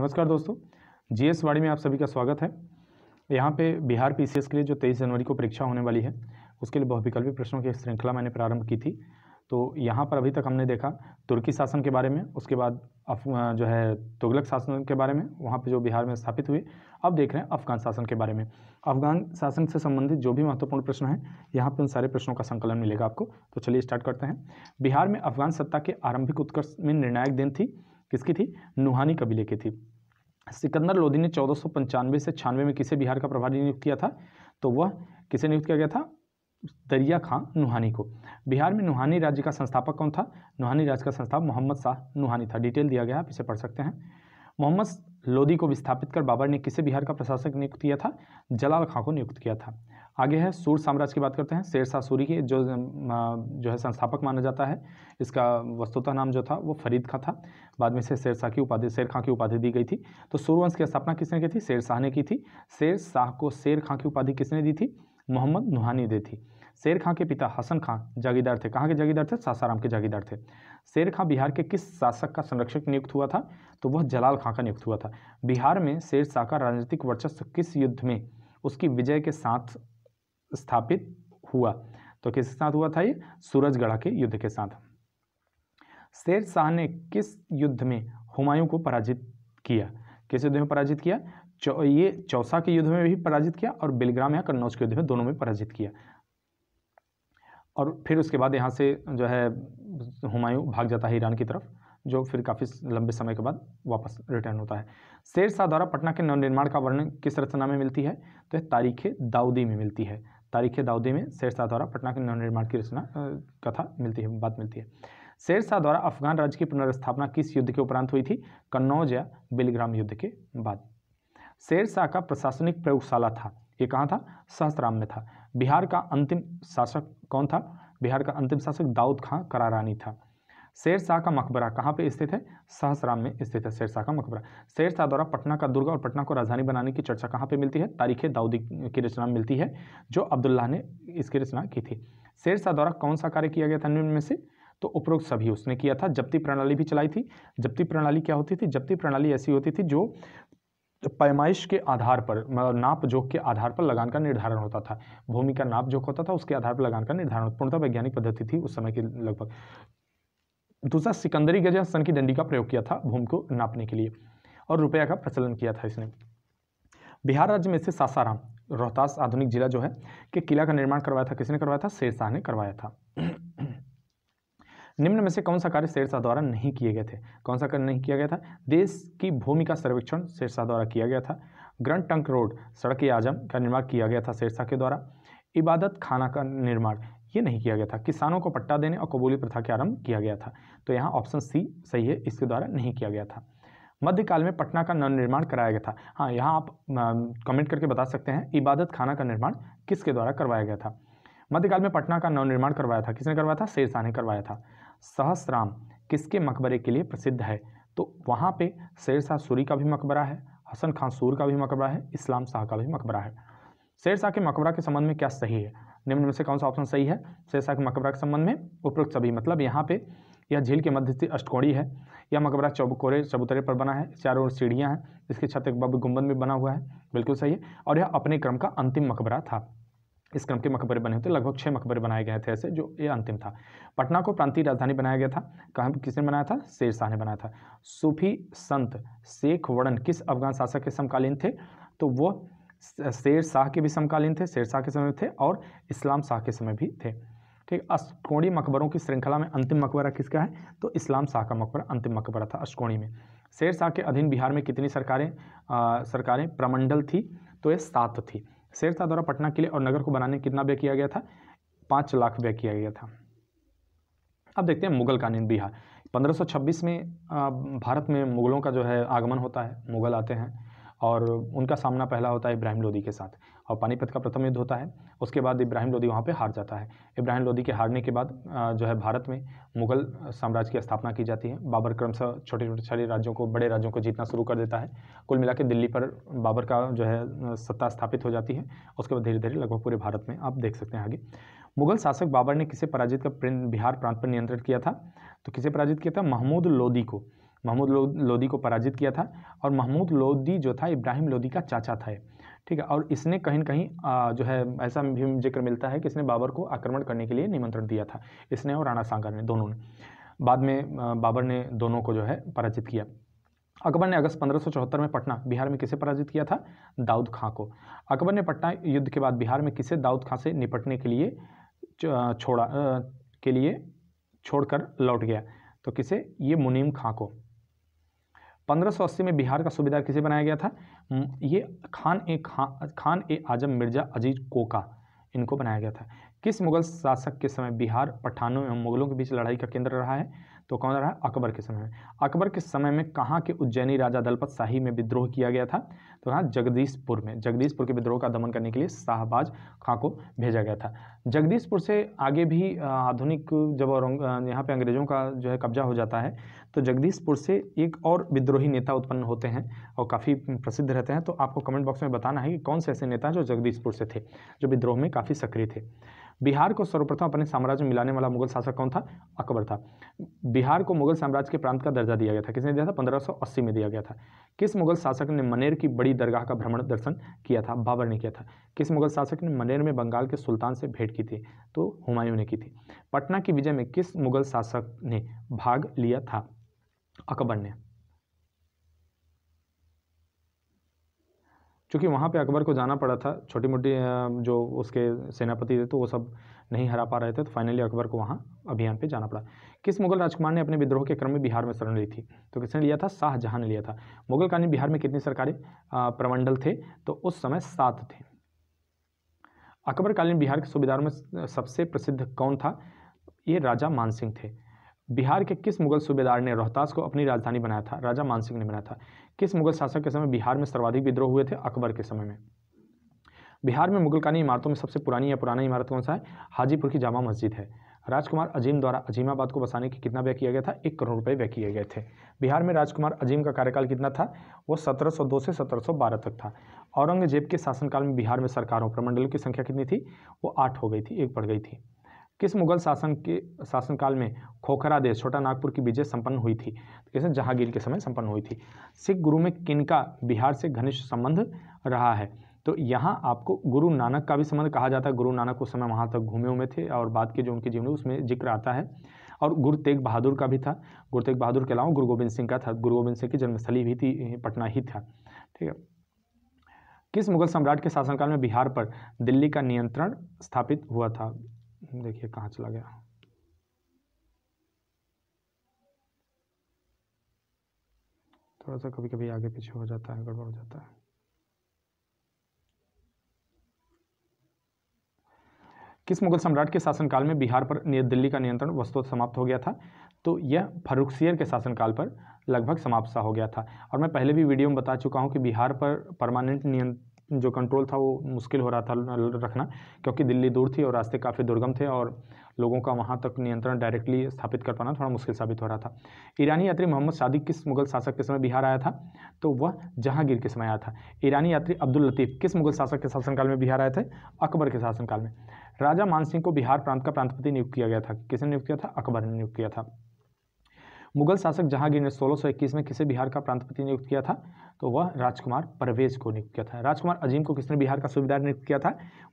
नमस्कार दोस्तों जीएस वाड़ी में आप सभी का स्वागत है यहाँ पे बिहार पीसीएस के लिए जो 23 जनवरी को परीक्षा होने वाली है उसके लिए बहुविकल्पी प्रश्नों की श्रृंखला मैंने प्रारंभ की थी तो यहाँ पर अभी तक हमने देखा तुर्की शासन के बारे में उसके बाद जो है तुगलक शासन के बारे में वहाँ पर जो बिहार में स्थापित हुए अब देख रहे हैं अफगान शासन के बारे में अफगान शासन से संबंधित जो भी महत्वपूर्ण प्रश्न हैं यहाँ पर उन सारे प्रश्नों का संकलन मिलेगा आपको तो चलिए स्टार्ट करते हैं बिहार में अफगान सत्ता के आरंभिक उत्कर्ष में निर्णायक दिन थी किसकी थी नुहानी कबीले की थी सिकंदर लोधी ने चौदह से छियानवे में किसे बिहार का प्रभारी नियुक्त किया था तो वह किसे नियुक्त किया गया था दरिया खां नुहानी को बिहार में नुहानी राज्य का संस्थापक कौन था नुहानी राज्य का संस्थापक मोहम्मद शाह नुहानी था डिटेल दिया गया आप इसे पढ़ सकते हैं मोहम्मद लोधी को विस्थापित कर बाबर ने किसे बिहार का प्रशासक नियुक्त किया था जलाल खां को नियुक्त किया था आगे है सूर्य साम्राज्य की बात करते हैं शेरशाह सूरी के जो जो है संस्थापक माना जाता है इसका वस्तुतः नाम जो था वो फरीद खां था बाद में से शेरशाह की उपाधि शेर खां की उपाधि दी गई थी तो सूर्यवंश की स्थापना किसने की थी शेर शाह ने की थी शेर शाह को शेर खां की उपाधि किसने दी थी मोहम्मद नुहानी दे थी शेर खां के पिता हसन खां जागीदार थे कहाँ के जागीदार थे सासाराम के जागीदार थे शेर खां बिहार के किस शासक का संरक्षक नियुक्त हुआ था तो वह जलाल खां का नियुक्त हुआ था बिहार में शेर शाह का राजनीतिक वर्चस्व किस युद्ध में उसकी विजय के साथ स्थापित हुआ तो किसके साथ हुआ था ये सूरजगढ़ा के युद्ध के साथ शेर शाह ने किस युद्ध में हुमायूं को पराजित किया किस युद्ध में पराजित किया ये चौसा के युद्ध में भी पराजित किया और बिलग्राम या कन्नौज के युद्ध में दोनों में पराजित किया और फिर उसके बाद यहाँ से जो है हुमायूं भाग जाता है ईरान की तरफ जो फिर काफ़ी लंबे समय के बाद वापस रिटर्न होता है शेर शाह द्वारा पटना के नवनिर्माण का वर्णन किस रचना में मिलती है तो तारीख दाऊदी में मिलती है तारीख दाऊदी में शेर शाह द्वारा पटना के नवनिर्माण की रचना कथा मिलती है बात मिलती है शेर शाह द्वारा अफगान राज्य की पुनर्स्थापना किस युद्ध के उपरांत हुई थी कन्नौज या बिलग्राम युद्ध के बाद शेर शाह का प्रशासनिक प्रयोगशाला था ये कहाँ था सहसराम में था बिहार का अंतिम शासक कौन था बिहार का अंतिम शासक दाऊद खां करारानी था शेर शाह का मकबरा कहाँ पे स्थित है सहसराम में स्थित है शेर शाह का मकबरा शेर शाह द्वारा पटना का दुर्ग और पटना को राजधानी बनाने की चर्चा कहाँ पे मिलती है तारीख दाऊदी की रचना मिलती है जो अब्दुल्ला ने इसकी रचना की थी शेर शाह द्वारा कौन सा कार्य किया गया था निम्न में से तो उपरोक्त सभी उसने किया था जब्ती प्रणाली भी चलाई थी जब्ती प्रणाली क्या होती थी जब्ती प्रणाली ऐसी होती थी जो पैमाइश के आधार पर मतलब नाप जोक के आधार पर लगान का निर्धारण होता था भूमि का नाप जोक होता था उसके आधार पर लगान का निर्धारण पूर्णतः वैज्ञानिक पद्धति थी उस समय के लगभग दूसरा सिकंदरी गज या सन की डंडी का प्रयोग किया था भूमि को नापने के लिए और रुपया का प्रचलन किया था इसने बिहार राज्य में से सासाराम रोहतास आधुनिक जिला जो है कि किला का निर्माण करवाया था किसने करवाया था शेरशाह ने करवाया था निम्न में से कौन सा कार्य शेरशाह द्वारा नहीं किए गए थे कौन सा कार्य नहीं किया गया था देश की भूमि का सर्वेक्षण शेरशाह द्वारा किया गया था ग्रंट टंक रोड सड़क आजम का निर्माण किया गया था शेरशाह के द्वारा इबादत खाना का निर्माण ये नहीं किया गया था किसानों को पट्टा देने और कबूली प्रथा के आरंभ किया गया था तो यहाँ ऑप्शन सी सही है इसके द्वारा नहीं किया गया था मध्यकाल में पटना का निर्माण कराया गया था हाँ यहाँ आप कमेंट करके बता सकते हैं इबादत खाना का निर्माण किसके द्वारा करवाया गया था मध्यकाल में पटना का नवनिर्माण करवाया था किसने करवाया था शेरशाह ने करवाया था सहस्राम किसके मकबरे के लिए प्रसिद्ध है तो वहाँ पे शेरशाह सूरी का भी मकबरा है हसन खान सूर का भी मकबरा है इस्लाम शाह का भी मकबरा है शेरशाह के मकबरा के संबंध में क्या सही है निम्न में से कौन सा ऑप्शन सही है शेरशाह के मकबरा के संबंध में उपरोक्त सभी मतलब यहाँ पे यह झील के मध्य स्थित अष्टकोणी है यह मकबरा चौबकोरे चबूतरे पर बना है चारों ओर सीढ़ियाँ हैं इसके छत एक बब गुंबद में बना हुआ है बिल्कुल सही है और यह अपने क्रम का अंतिम मकबरा था इस क्रम के मकबरे बने हुए थे लगभग छः मकबरे बनाए गए थे ऐसे जो ये अंतिम था पटना को प्रांतीय राजधानी बनाया गया था कहाँ किसने बनाया था शाह ने बनाया था सूफी संत शेख वर्णन किस अफगान शासक के समकालीन थे तो वो शेर शाह के भी समकालीन थे शेर शाह के समय थे और इस्लाम शाह के समय भी थे ठीक अष्टकोणी मकबरों की श्रृंखला में अंतिम मकबरा किसका है तो इस्लाम शाह का मकबरा अंतिम मकबरा था अष्टकोणी में शेर शाह के अधीन बिहार में कितनी सरकारें आ, सरकारें प्रमंडल थी तो ये सात थी शेर शाह द्वारा पटना किले और नगर को बनाने कितना व्यय किया गया था पाँच लाख व्यय किया गया था अब देखते हैं मुगल कालीन बिहार 1526 में भारत में मुगलों का जो है आगमन होता है मुगल आते हैं और उनका सामना पहला होता है इब्राहिम लोदी के साथ और पानीपत का प्रथम युद्ध होता है उसके बाद इब्राहिम लोदी वहाँ पे हार जाता है इब्राहिम लोदी के हारने के बाद जो है भारत में मुगल साम्राज्य की स्थापना की जाती है बाबर क्रमशः छोटे छोटे छोटे राज्यों को बड़े राज्यों को जीतना शुरू कर देता है कुल मिला दिल्ली पर बाबर का जो है सत्ता स्थापित हो जाती है उसके बाद धीरे धीरे लगभग पूरे भारत में आप देख सकते हैं आगे मुगल शासक बाबर ने किसे पराजित कर बिहार प्रांत पर नियंत्रित किया था तो किसे पराजित किया था महमूद लोदी को महमूद लोदी को पराजित किया था और महमूद लोदी जो था इब्राहिम लोदी का चाचा था ठीक है और इसने कहीं ना कहीं जो है ऐसा भी जिक्र मिलता है कि इसने बाबर को आक्रमण करने के लिए निमंत्रण दिया था इसने और राणा सागर ने दोनों ने बाद में बाबर ने दोनों को जो है पराजित किया अकबर ने अगस्त पंद्रह में पटना बिहार में किसे पराजित किया था दाऊद खां को अकबर ने पटना युद्ध के बाद बिहार में किसे दाऊद खां से निपटने के लिए छोड़ा के लिए छोड़कर लौट गया तो किसे ये मुनीम खां को पंद्रह में बिहार का सूबेदार किसे बनाया गया था हम्म, ये खान ए खान खान ए आजम मिर्जा अजीज कोका इनको बनाया गया था किस मुगल शासक के समय बिहार पठानों एवं मुगलों के बीच लड़ाई का केंद्र रहा है तो कौन रहा अकबर के समय में अकबर के समय में कहाँ के उज्जैनी राजा दलपत शाही में विद्रोह किया गया था तो कहाँ जगदीशपुर में जगदीशपुर के विद्रोह का दमन करने के लिए शाहबाज खां को भेजा गया था जगदीशपुर से आगे भी आधुनिक जब और यहाँ पे अंग्रेज़ों का जो है कब्जा हो जाता है तो जगदीशपुर से एक और विद्रोही नेता उत्पन्न होते हैं और काफ़ी प्रसिद्ध रहते हैं तो आपको कमेंट बॉक्स में बताना है कि कौन से ऐसे नेता जो जगदीशपुर से थे जो विद्रोह में काफ़ी सक्रिय थे बिहार को सर्वप्रथम अपने साम्राज्य में मिलाने वाला मुगल शासक कौन था अकबर था बिहार को मुगल साम्राज्य के प्रांत का दर्जा दिया गया था किसने दिया था 1580 में दिया गया था किस मुगल शासक ने मनेर की बड़ी दरगाह का भ्रमण दर्शन किया था बाबर ने किया था किस मुगल शासक ने मनेर में बंगाल के सुल्तान से भेंट की थी तो हुमायूं ने की थी पटना की विजय में किस मुगल शासक ने भाग लिया था अकबर ने क्योंकि वहाँ पे अकबर को जाना पड़ा था छोटी मोटी जो उसके सेनापति थे तो वो सब नहीं हरा पा रहे थे तो फाइनली अकबर को वहाँ अभियान पे जाना पड़ा किस मुगल राजकुमार ने अपने विद्रोह के क्रम में बिहार में शरण ली थी तो किसने लिया था शाहजहाँ ने लिया था मुगल बिहार में कितनी सरकारी प्रमंडल थे तो उस समय सात थे अकबर कालीन बिहार के सूबेदार में सबसे प्रसिद्ध कौन था ये राजा मानसिंह थे बिहार के किस मुगल सूबेदार ने रोहतास को अपनी राजधानी बनाया था राजा मानसिंह ने बनाया था किस मुगल शासक के समय बिहार में सर्वाधिक विद्रोह हुए थे अकबर के समय में बिहार में मुगलकानी इमारतों में सबसे पुरानी या पुराना इमारत कौन सा है हाजीपुर की जामा मस्जिद है राजकुमार अजीम द्वारा अजीमाबाद को बसाने की कितना व्यय किया गया था एक करोड़ रुपए व्यय किए गए थे बिहार में राजकुमार अजीम का कार्यकाल कितना था वो 1702 से 1712 तक था औरंगजेब के शासनकाल में बिहार में सरकारों प्रमंडलों की संख्या कितनी थी वो आठ हो गई थी एक बढ़ गई थी किस मुगल शासन के शासनकाल में खोखरा देश छोटा नागपुर की विजय संपन्न हुई थी कैसे जहांगीर के समय संपन्न हुई थी सिख गुरु में किनका बिहार से घनिष्ठ संबंध रहा है तो यहाँ आपको गुरु नानक का भी संबंध कहा जाता है गुरु नानक उस समय वहाँ तक घूमे हुए थे और बाद के जो उनके जीवन उसमें जिक्र आता है और गुरु तेग बहादुर का भी था गुरु तेग बहादुर के अलावा गुरु गोविंद सिंह का था गुरु गोविंद सिंह की जन्मस्थली भी थी पटना ही था ठीक है किस मुगल सम्राट के शासनकाल में बिहार पर दिल्ली का नियंत्रण स्थापित हुआ था देखिए कहाँ चला गया थोड़ा सा कभी कभी आगे पीछे हो जाता है गड़बड़ हो जाता है किस मुगल सम्राट के शासनकाल में बिहार पर दिल्ली का नियंत्रण वस्तु समाप्त हो गया था तो यह फरुखसियर के शासनकाल पर लगभग समाप्त सा हो गया था और मैं पहले भी वीडियो में बता चुका हूं कि बिहार पर परमानेंट नियंत्रण जो कंट्रोल था वो मुश्किल हो रहा था रखना क्योंकि दिल्ली दूर थी और रास्ते काफ़ी दुर्गम थे और लोगों का वहाँ तक नियंत्रण डायरेक्टली स्थापित कर पाना थोड़ा मुश्किल साबित हो रहा था ईरानी यात्री मोहम्मद सादिक किस मुगल शासक के समय बिहार आया था तो वह जहांगीर के समय आया था ईरानी यात्री अब्दुल लतीफ़ किस मुगल शासक के शासनकाल में बिहार आए थे अकबर के शासनकाल में राजा मानसिंह को बिहार प्रांत का प्रांतपति नियुक्त किया गया था किसने नियुक्त किया था अकबर ने नियुक्त किया था मुगल शासक जहांगीर ने 1621 में किसे बिहार का प्रांतपति नियुक्त किया था तो वह राजकुमार परवेज को नियुक्त किया था राजकुमार अजीम को किसने बिहार का सूबेदार नियुक्त किया था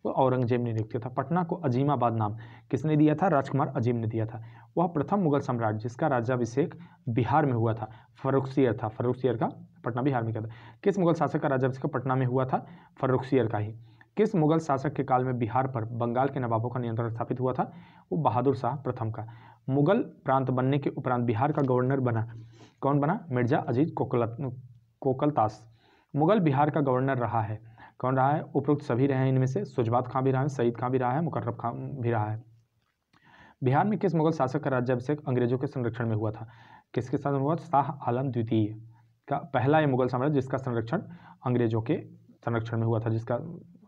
वह औरंगजेब ने नियुक्त किया था पटना को अजीमाबाद नाम किसने दिया था राजकुमार अजीम ने दिया था वह प्रथम मुगल सम्राट जिसका राज्याभिषेक बिहार में हुआ था फर्रुखसियर था फर्रुखसियर का पटना बिहार में किया था किस मुगल शासक का राज्याभिषेक पटना में हुआ था फर्रुखसियर का ही किस मुगल शासक के काल में बिहार पर बंगाल के नवाबों का नियंत्रण स्थापित हुआ था वो बहादुर शाह प्रथम का मुगल प्रांत बनने के उपरांत बिहार का गवर्नर बना कौन बना मिर्जा अजीज कोकल कोकलतास मुगल बिहार का गवर्नर रहा है कौन रहा है उपरोक्त सभी रहे हैं इनमें से सुजबात खां भी रहा है सईद खां भी रहा है मुकर्रब खां भी रहा है बिहार में किस मुगल शासक का राज्याभिषेक अंग्रेजों के संरक्षण में हुआ था किसके साथ हुआ शाह आलम द्वितीय का पहला ये मुगल साम्राज्य जिसका संरक्षण अंग्रेजों के संरक्षण में हुआ था जिसका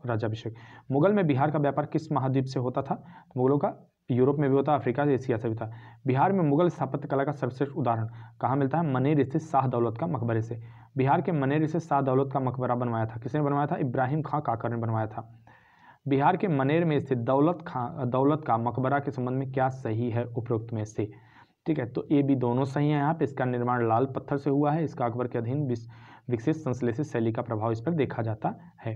राज्याभिषेक मुगल में बिहार का व्यापार किस महाद्वीप से होता था तो मुगलों का यूरोप में भी होता अफ्रीका एशिया से भी था बिहार में मुगल स्थापत्य कला का सर्वश्रेष्ठ उदाहरण कहाँ मिलता है मनेर स्थित शाह दौलत का मकबरे से बिहार के मनेर स्थित शाह दौलत का मकबरा बनवाया था किसने बनवाया था इब्राहिम खां काकर ने बनवाया था बिहार के मनेर में स्थित दौलत खां दौलत का मकबरा के संबंध में क्या सही है उपरोक्त में से ठीक है तो ये भी दोनों सही है यहाँ पे इसका निर्माण लाल पत्थर से हुआ है इसका अकबर के अधीन विकसित संश्लेषित शैली का प्रभाव इस पर देखा जाता है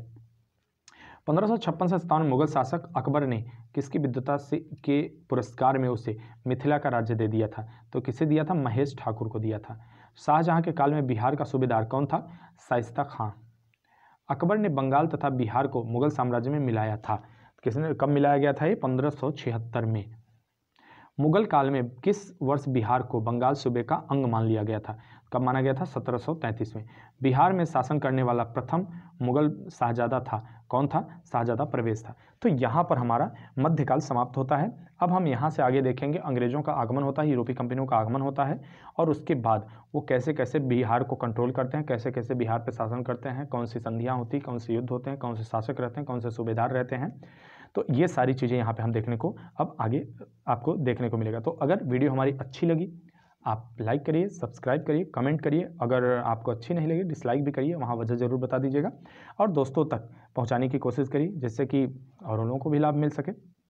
पंद्रह से सत्तावन मुगल शासक अकबर ने किसकी विद्वता से के पुरस्कार में उसे मिथिला का राज्य दे दिया था तो किसे दिया था महेश ठाकुर को दिया था शाहजहाँ के काल में बिहार का सूबेदार कौन था साइस्ता खां अकबर ने बंगाल तथा बिहार को मुगल साम्राज्य में मिलाया था किसने कब मिलाया गया था ये पंद्रह में मुगल काल में किस वर्ष बिहार को बंगाल सूबे का अंग मान लिया गया था कब माना गया था 1733 में बिहार में शासन करने वाला प्रथम मुगल शाहजादा था कौन था शाहजादा प्रवेश था तो यहाँ पर हमारा मध्यकाल समाप्त होता है अब हम यहाँ से आगे देखेंगे अंग्रेज़ों का आगमन होता है यूरोपीय कंपनियों का आगमन होता है और उसके बाद वो कैसे कैसे बिहार को कंट्रोल करते हैं कैसे कैसे बिहार पर शासन करते हैं कौन सी संधियाँ होती कौन से युद्ध होते हैं कौन से शासक रहते हैं कौन से सूबेदार रहते हैं तो ये सारी चीज़ें यहाँ पे हम देखने को अब आगे आपको देखने को मिलेगा तो अगर वीडियो हमारी अच्छी लगी आप लाइक करिए सब्सक्राइब करिए कमेंट करिए अगर आपको अच्छी नहीं लगी डिसलाइक भी करिए वहाँ वजह ज़रूर बता दीजिएगा और दोस्तों तक पहुँचाने की कोशिश करिए जिससे कि और लोगों को भी लाभ मिल सके